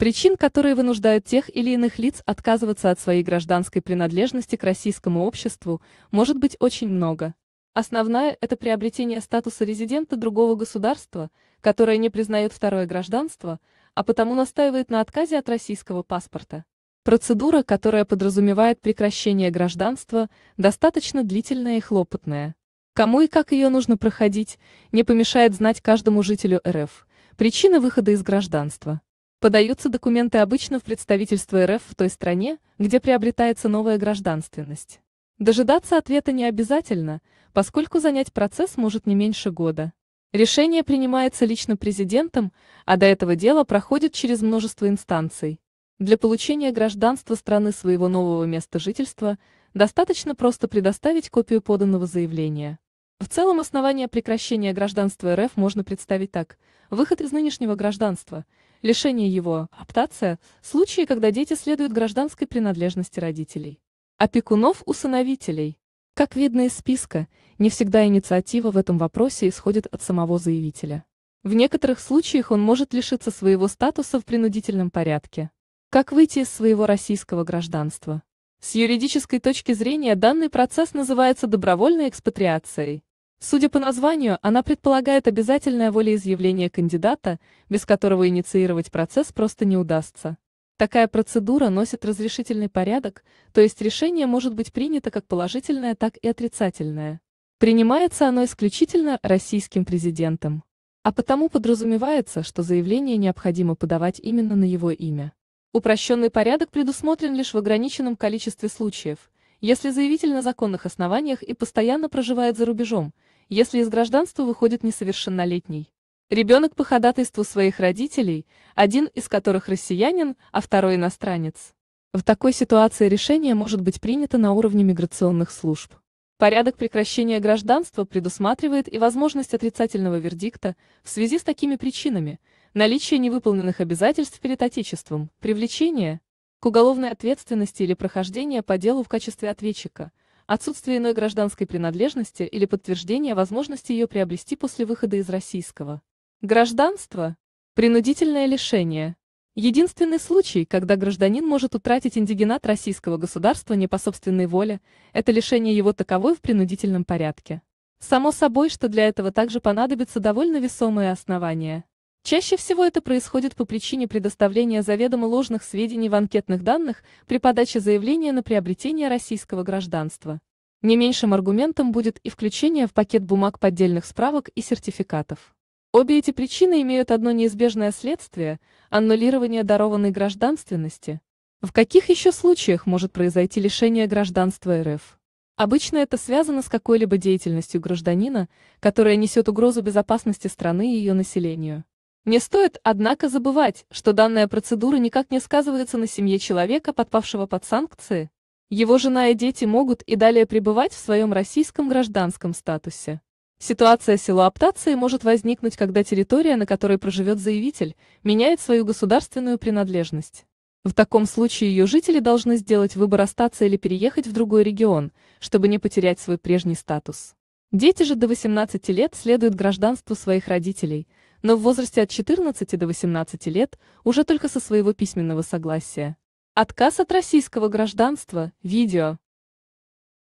Причин, которые вынуждают тех или иных лиц отказываться от своей гражданской принадлежности к российскому обществу, может быть очень много. Основная – это приобретение статуса резидента другого государства, которое не признает второе гражданство, а потому настаивает на отказе от российского паспорта. Процедура, которая подразумевает прекращение гражданства, достаточно длительная и хлопотная. Кому и как ее нужно проходить, не помешает знать каждому жителю РФ. Причины выхода из гражданства. Подаются документы обычно в представительство РФ в той стране, где приобретается новая гражданственность. Дожидаться ответа не обязательно, поскольку занять процесс может не меньше года. Решение принимается лично президентом, а до этого дело проходит через множество инстанций. Для получения гражданства страны своего нового места жительства достаточно просто предоставить копию поданного заявления. В целом основания прекращения гражданства РФ можно представить так. Выход из нынешнего гражданства – лишение его, аптация – случаи, когда дети следуют гражданской принадлежности родителей. Опекунов-усыновителей. Как видно из списка, не всегда инициатива в этом вопросе исходит от самого заявителя. В некоторых случаях он может лишиться своего статуса в принудительном порядке. Как выйти из своего российского гражданства? С юридической точки зрения данный процесс называется добровольной экспатриацией. Судя по названию, она предполагает обязательное волеизъявление кандидата, без которого инициировать процесс просто не удастся. Такая процедура носит разрешительный порядок, то есть решение может быть принято как положительное, так и отрицательное. Принимается оно исключительно российским президентом. А потому подразумевается, что заявление необходимо подавать именно на его имя. Упрощенный порядок предусмотрен лишь в ограниченном количестве случаев, если заявитель на законных основаниях и постоянно проживает за рубежом – если из гражданства выходит несовершеннолетний. Ребенок по ходатайству своих родителей, один из которых россиянин, а второй иностранец. В такой ситуации решение может быть принято на уровне миграционных служб. Порядок прекращения гражданства предусматривает и возможность отрицательного вердикта в связи с такими причинами – наличие невыполненных обязательств перед Отечеством, привлечение к уголовной ответственности или прохождение по делу в качестве ответчика, отсутствие иной гражданской принадлежности или подтверждение возможности ее приобрести после выхода из российского. Гражданство – принудительное лишение. Единственный случай, когда гражданин может утратить индигенат российского государства не по собственной воле, это лишение его таковой в принудительном порядке. Само собой, что для этого также понадобятся довольно весомые основания – Чаще всего это происходит по причине предоставления заведомо ложных сведений в анкетных данных при подаче заявления на приобретение российского гражданства. Не меньшим аргументом будет и включение в пакет бумаг поддельных справок и сертификатов. Обе эти причины имеют одно неизбежное следствие – аннулирование дарованной гражданственности. В каких еще случаях может произойти лишение гражданства РФ? Обычно это связано с какой-либо деятельностью гражданина, которая несет угрозу безопасности страны и ее населению. Не стоит, однако, забывать, что данная процедура никак не сказывается на семье человека, подпавшего под санкции. Его жена и дети могут и далее пребывать в своем российском гражданском статусе. Ситуация силуоптации может возникнуть, когда территория, на которой проживет заявитель, меняет свою государственную принадлежность. В таком случае ее жители должны сделать выбор остаться или переехать в другой регион, чтобы не потерять свой прежний статус. Дети же до 18 лет следуют гражданству своих родителей – но в возрасте от 14 до 18 лет уже только со своего письменного согласия. Отказ от российского гражданства. Видео.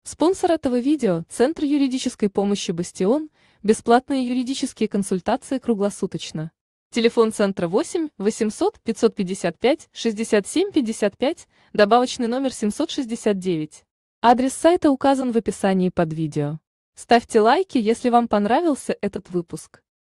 Спонсор этого видео – Центр юридической помощи «Бастион», бесплатные юридические консультации круглосуточно. Телефон центра 8 800 555 67 55, добавочный номер 769. Адрес сайта указан в описании под видео. Ставьте лайки, если вам понравился этот выпуск.